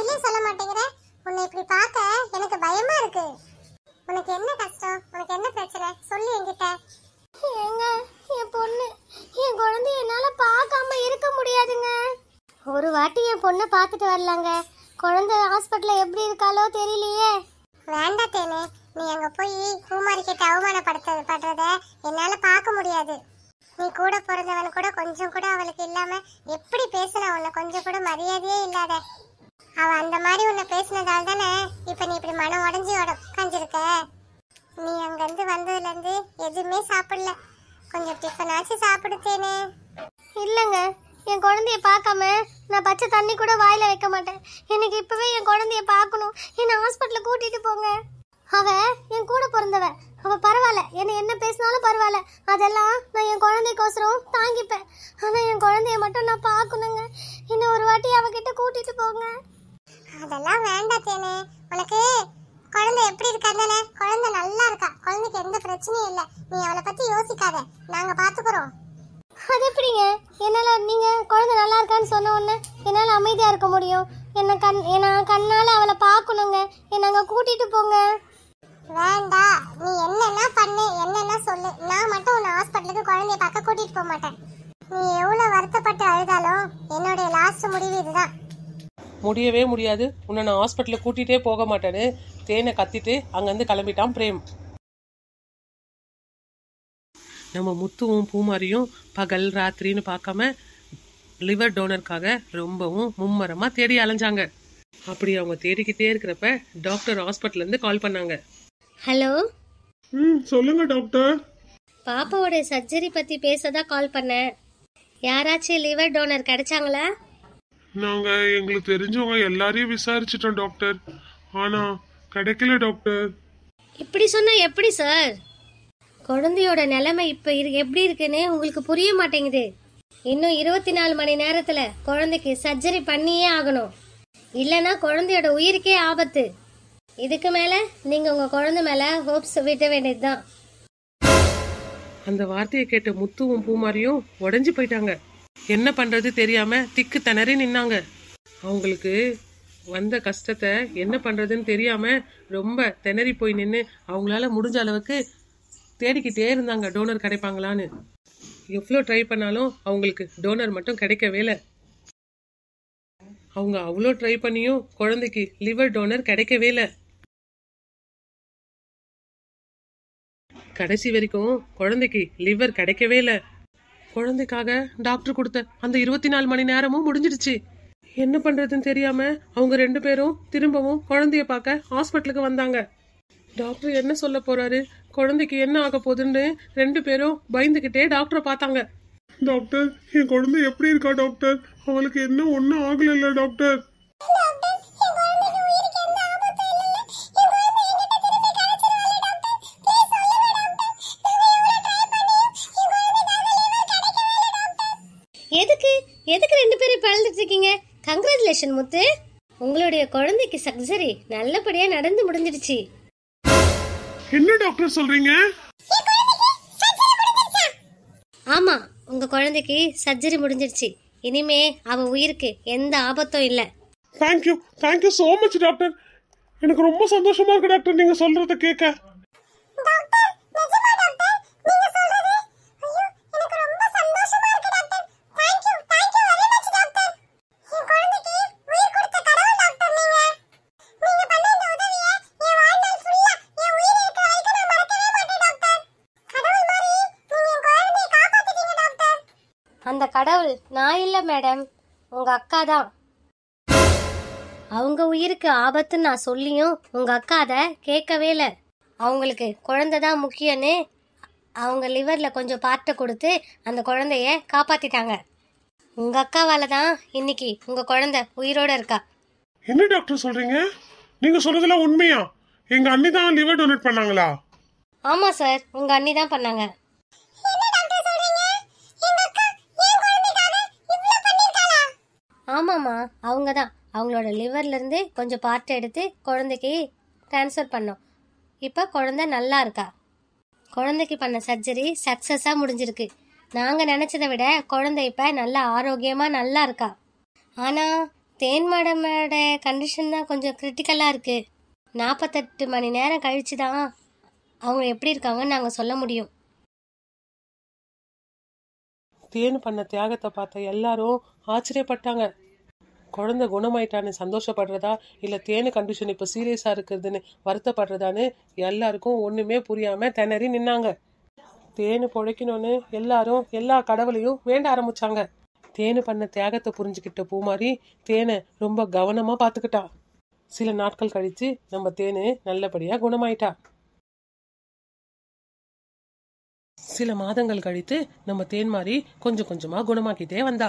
பதிலே சொல்ல மாட்டேங்கிற உன்னை இப்படி பார்க்க எனக்கு பயமா இருக்கு உனக்கு என்ன கஷ்டம் உனக்கு என்ன பிரச்சனை சொல்லு என்கிட்ட ஏங்க என் பொண்ணு என் குழந்தை என்னால பார்க்காம இருக்க முடியாதுங்க ஒரு வாட்டி என் பொண்ணை பார்த்துட்டு வரலாங்க குழந்தை ஹாஸ்பிட்டல்ல எப்படி இருக்காளோ தெரியலையே வேண்டாம் தேனே நீ அங்க போய் பூமாரி கிட்ட அவமானப்படுத்த படுறத என்னால பார்க்க முடியாது நீ கூட பிறந்தவன் கூட கொஞ்சம் கூட அவளுக்கு இல்லாம எப்படி பேசுன உன்னை கொஞ்சம் கூட மரியாதையே இல்லாத அவ அந்த மாதிரி உன்னை பேசினதால தானே இப்ப நீ இப்படி மனம் உடஞ்சி உடஞ்சிருக்க நீ அங்கேருந்து வந்ததுலேருந்து எதுவுமே சாப்பிடல கொஞ்சம் ஆச்சு சாப்பிடுத்தேனே இல்லைங்க என் குழந்தைய பார்க்காம நான் பச்சை தண்ணி கூட வாயில் வைக்க மாட்டேன் எனக்கு இப்போவே என் குழந்தைய பார்க்கணும் என்னை ஹாஸ்பிட்டலில் கூட்டிகிட்டு போங்க அவ என் கூட பிறந்தவ அவ பரவாயில்ல என்னை என்ன பேசினாலும் பரவாயில்ல அதெல்லாம் நான் என் குழந்தைக்கோசரம் தாங்கிப்பேன் ஆனால் என் குழந்தைய மட்டும் நான் பார்க்கணுங்க இன்னும் ஒரு வாட்டி அவகிட்ட கூட்டிகிட்டு போங்க அதெல்லாம் வேண்டாம் தேனே உனக்கு குழந்தை எப்படி இருக்கா தானே குழந்தை நல்லா இருக்கா குழந்தைக்கு எந்த பிரச்சனையும் இல்லை நீ அவளை பத்தி யோசிக்காத நாங்க பாத்துக்கிறோம் அது எப்படிங்க என்னால நீங்க குழந்தை நல்லா இருக்கான்னு சொன்ன உடனே என்னால அமைதியா இருக்க முடியும் என்ன கண் நான் கண்ணால அவளை பார்க்கணுங்க என்னங்க கூட்டிட்டு போங்க வேண்டாம் நீ என்னென்ன பண்ணு என்னென்ன சொல்லு நான் மட்டும் உன்னை ஹாஸ்பிட்டலுக்கு குழந்தைய பார்க்க கூட்டிட்டு போக மாட்டேன் நீ எவ்வளவு வருத்தப்பட்டு அழுதாலும் என்னுடைய லாஸ்ட் முடிவு இதுதான் முடியவே முடியாது உன்னை நான் ஹாஸ்பிட்டலில் கூட்டிகிட்டே போக மாட்டேன்னு தேனை கத்திட்டு அங்கேருந்து கிளம்பிட்டான் பிரேம் நம்ம முத்துவும் பூமாரியும் பகல் ராத்திரின்னு பார்க்காம லிவர் டோனருக்காக ரொம்பவும் மும்மரமாக தேடி அலைஞ்சாங்க அப்படி அவங்க தேடிக்கிட்டே இருக்கிறப்ப டாக்டர் ஹாஸ்பிட்டல்லேருந்து கால் பண்ணாங்க ஹலோ ம் சொல்லுங்க டாக்டர் பாப்பாவோட சர்ஜரி பற்றி பேச தான் கால் பண்ணேன் யாராச்சும் லிவர் டோனர் கிடைச்சாங்களா நாங்கள் எங்களுக்கு தெரிஞ்சவங்க எல்லாரையும் விசாரிச்சிட்டோம் டாக்டர் ஆனால் கிடைக்கல டாக்டர் இப்படி சொன்னா எப்படி சார் குழந்தையோட நிலைமை இப்போ இரு எப்படி இருக்குன்னு உங்களுக்கு புரிய மாட்டேங்குது இன்னும் இருபத்தி நாலு மணி நேரத்தில் குழந்தைக்கு சர்ஜரி பண்ணியே ஆகணும் இல்லைன்னா குழந்தையோட உயிருக்கே ஆபத்து இதுக்கு மேலே நீங்கள் உங்கள் குழந்தை மேலே ஹோப்ஸ் விட்ட வேண்டியது தான் அந்த வார்த்தையை கேட்ட முத்துவும் பூமாரியும் உடஞ்சி போயிட்டாங்க என்ன பண்றது தெரியாம திக்கு திணறி நின்னாங்க அவங்களுக்கு வந்த கஷ்டத்தை என்ன பண்றதுன்னு தெரியாம ரொம்ப திணறி போய் நின்று அவங்களால முடிஞ்ச அளவுக்கு தேடிக்கிட்டே இருந்தாங்க டோனர் கிடைப்பாங்களான்னு எவ்வளோ ட்ரை பண்ணாலும் அவங்களுக்கு டோனர் மட்டும் கிடைக்கவே இல்லை அவங்க அவ்வளோ ட்ரை பண்ணியும் குழந்தைக்கு லிவர் டோனர் கிடைக்கவே இல்லை கடைசி வரைக்கும் குழந்தைக்கு லிவர் கிடைக்கவே இல்லை குழந்தைக்காக டாக்டர் கொடுத்த அந்த இருபத்தி நாலு மணி நேரமும் முடிஞ்சிடுச்சு என்ன பண்றதுன்னு தெரியாம அவங்க ரெண்டு பேரும் திரும்பவும் குழந்தைய பார்க்க ஹாஸ்பிட்டலுக்கு வந்தாங்க டாக்டர் என்ன சொல்ல போறாரு குழந்தைக்கு என்ன ஆக போகுதுன்னு ரெண்டு பேரும் பயந்துகிட்டே டாக்டரை பார்த்தாங்க டாக்டர் என் குழந்தை எப்படி இருக்கா டாக்டர் அவளுக்கு என்ன ஒன்றும் ஆகலைல்ல டாக்டர் கங்க்ராச்சுலேஷன் முத்து உங்களுடைய குழந்தைக்கு சர்ஜரி நல்லபடியா நடந்து முடிஞ்சிடுச்சு என்ன டாக்டர் சொல்றீங்க ஆமா உங்க குழந்தைக்கு சர்ஜரி முடிஞ்சிடுச்சு இனிமே அவ உயிருக்கு எந்த ஆபத்தும் இல்ல thank you thank you so much doctor எனக்கு ரொம்ப சந்தோஷமா இருக்கு டாக்டர் நீங்க சொல்றத கேக்க டாக்டர் அந்த கடவுள் நான் இல்லை மேடம் உங்கள் அக்கா தான் அவங்க உயிருக்கு ஆபத்துன்னு நான் சொல்லியும் உங்கள் அக்கா அதை கேட்கவே இல்லை அவங்களுக்கு குழந்தை தான் முக்கியன்னு அவங்க லிவரில் கொஞ்சம் பார்ட்டை கொடுத்து அந்த குழந்தைய காப்பாற்றிட்டாங்க உங்கள் அக்காவால் தான் இன்னைக்கு உங்கள் குழந்தை உயிரோட இருக்கா என்ன டாக்டர் சொல்றீங்க நீங்கள் சொல்றதெல்லாம் உண்மையா எங்கள் அண்ணி தான் லிவர் டொனேட் பண்ணாங்களா ஆமாம் சார் உங்கள் அண்ணி தான் பண்ணாங்க ஆமாம்மா அவங்க தான் அவங்களோட லிவர்லேருந்து கொஞ்சம் பார்ட் எடுத்து குழந்தைக்கு ட்ரான்ஸ்ஃபர் பண்ணோம் இப்போ குழந்த நல்லா இருக்கா குழந்தைக்கு பண்ண சர்ஜரி சக்ஸஸாக முடிஞ்சிருக்கு நாங்கள் நினச்சதை விட குழந்தை இப்போ நல்லா ஆரோக்கியமாக நல்லா இருக்கா ஆனால் தேன் மேடமோட கண்டிஷன் தான் கொஞ்சம் கிரிட்டிக்கலாக இருக்குது நாற்பத்தெட்டு மணி நேரம் கழித்து தான் அவங்க எப்படி இருக்காங்கன்னு நாங்கள் சொல்ல முடியும் தேன் பண்ண தியாகத்தை பார்த்த எல்லாரும் ஆச்சரியப்பட்டாங்க குழந்தை குணமாயிட்டான்னு சந்தோஷப்படுறதா இல்லை தேனு கண்டிஷன் இப்போ சீரியஸாக இருக்கிறதுன்னு வருத்தப்படுறதான்னு எல்லாருக்கும் ஒன்றுமே புரியாமல் திணறி நின்னாங்க தேனு பிழைக்கணும்னு எல்லாரும் எல்லா கடவுளையும் வேண்ட ஆரம்பிச்சாங்க தேனு பண்ண தியாகத்தை புரிஞ்சுக்கிட்ட பூ மாதிரி தேனை ரொம்ப கவனமாக பார்த்துக்கிட்டா சில நாட்கள் கழித்து நம்ம தேனு நல்லபடியாக குணமாயிட்டா சில மாதங்கள் கழித்து நம்ம தேன் மாதிரி கொஞ்சம் கொஞ்சமாக குணமாக்கிட்டே வந்தா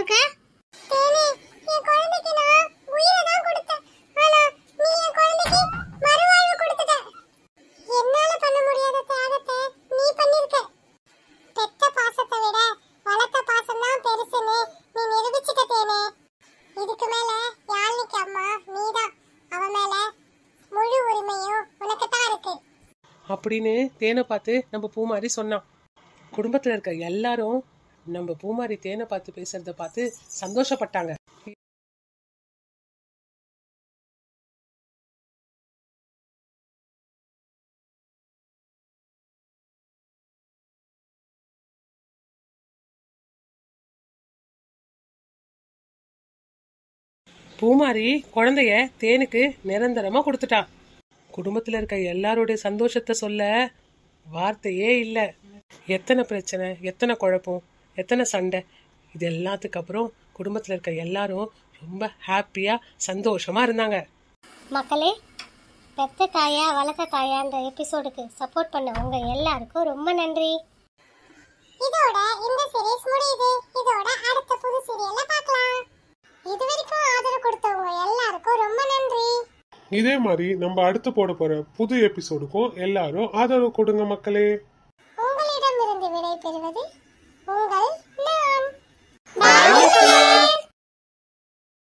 பண்ணிட்டு இருக்க தேவி என் குழந்தைக்கு நான் உயிரை விட வளர்த்த பாசம் தான் பெருசுன்னு நீ நிரூபிச்சிட்ட தேனே இதுக்கு மேல யாழ்னிக்கு அம்மா நீதான் அவ மேல அப்படின்னு தேனை பார்த்து நம்ம பூ மாதிரி சொன்னான் குடும்பத்தில் இருக்க எல்லாரும் நம்ம பூமாரி தேனை பார்த்து பேசுறத பார்த்து சந்தோஷப்பட்டாங்க பூமாரி குழந்தைய தேனுக்கு நிரந்தரமா கொடுத்துட்டான் குடும்பத்துல இருக்க எல்லாருடைய சந்தோஷத்தை சொல்ல வார்த்தையே இல்ல எத்தனை பிரச்சனை எத்தனை குழப்பம் எத்தனை சண்டை இது எல்லாத்துக்கு அப்புறம் குடும்பத்தில் இருக்க எல்லாரும் ரொம்ப ஹாப்பியாக சந்தோஷமாக இருந்தாங்க மக்களே பெத்த தாயா வளர்த்த தாயான்ற எபிசோடுக்கு சப்போர்ட் பண்ண உங்க எல்லாருக்கும் ரொம்ப நன்றி இதோட இந்த சீரிஸ் முடியுது இதோட அடுத்த புது சீரியல்ல பார்க்கலாம் இதுவரைக்கும் ஆதரவு கொடுத்தவங்க எல்லாருக்கும் ரொம்ப நன்றி இதே மாதிரி நம்ம அடுத்து போட போற புது எபிசோடுக்கும் எல்லாரும் ஆதரவு கொடுங்க மக்களே